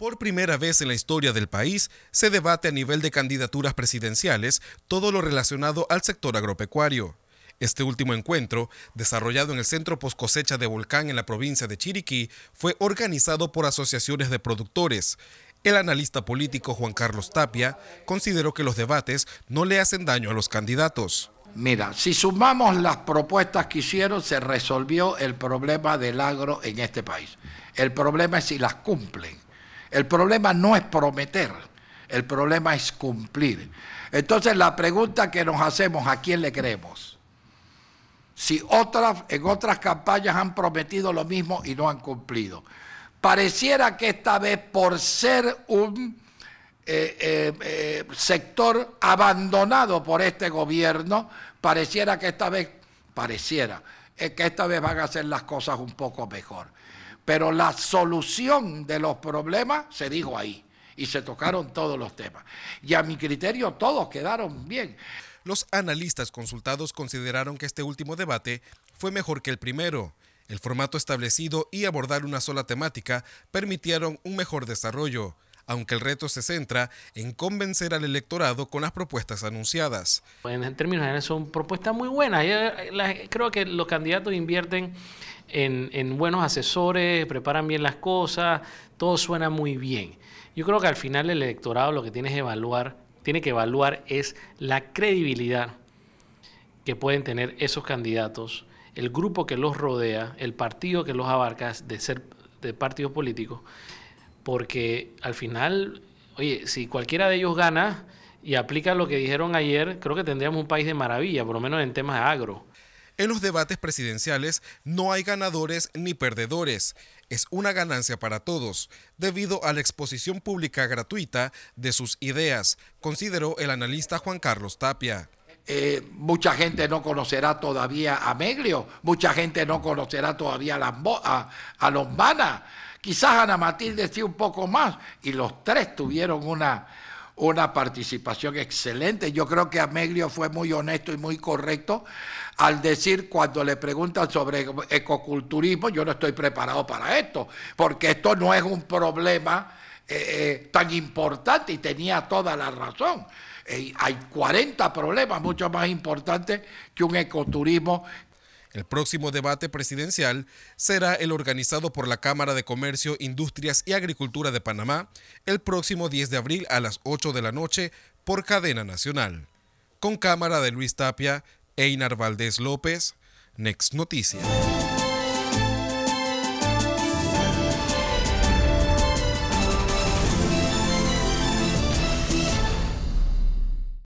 Por primera vez en la historia del país, se debate a nivel de candidaturas presidenciales todo lo relacionado al sector agropecuario. Este último encuentro, desarrollado en el Centro Poscosecha de Volcán en la provincia de Chiriquí, fue organizado por asociaciones de productores. El analista político Juan Carlos Tapia consideró que los debates no le hacen daño a los candidatos. Mira, si sumamos las propuestas que hicieron, se resolvió el problema del agro en este país. El problema es si las cumplen el problema no es prometer, el problema es cumplir. Entonces la pregunta que nos hacemos, ¿a quién le creemos? Si otras, en otras campañas han prometido lo mismo y no han cumplido. Pareciera que esta vez por ser un eh, eh, eh, sector abandonado por este gobierno, pareciera que esta vez, pareciera, que esta vez van a hacer las cosas un poco mejor. Pero la solución de los problemas se dijo ahí y se tocaron todos los temas. Y a mi criterio todos quedaron bien. Los analistas consultados consideraron que este último debate fue mejor que el primero. El formato establecido y abordar una sola temática permitieron un mejor desarrollo aunque el reto se centra en convencer al electorado con las propuestas anunciadas. En términos generales son propuestas muy buenas. creo que los candidatos invierten en, buenos asesores, preparan bien las cosas, todo suena muy bien. Yo creo que al final el electorado lo que tiene, evaluar, tiene que evaluar es la credibilidad que pueden tener esos candidatos, el grupo que los rodea, el partido que los abarca de ser de partidos políticos porque al final, oye, si cualquiera de ellos gana y aplica lo que dijeron ayer, creo que tendríamos un país de maravilla, por lo menos en temas agro. En los debates presidenciales no hay ganadores ni perdedores. Es una ganancia para todos, debido a la exposición pública gratuita de sus ideas, consideró el analista Juan Carlos Tapia. Eh, mucha gente no conocerá todavía a Meglio, mucha gente no conocerá todavía a, a, Lombana, quizás Ana Matilde sí un poco más, y los tres tuvieron una, una participación excelente. Yo creo que Ameglio fue muy honesto y muy correcto al decir cuando le preguntan sobre ecoculturismo, yo no estoy preparado para esto, porque esto no es un problema eh, eh, tan importante y tenía toda la razón. Eh, hay 40 problemas mucho más importantes que un ecoturismo. El próximo debate presidencial será el organizado por la Cámara de Comercio, Industrias y Agricultura de Panamá el próximo 10 de abril a las 8 de la noche por cadena nacional. Con cámara de Luis Tapia, Einar Valdés López, Next Noticias.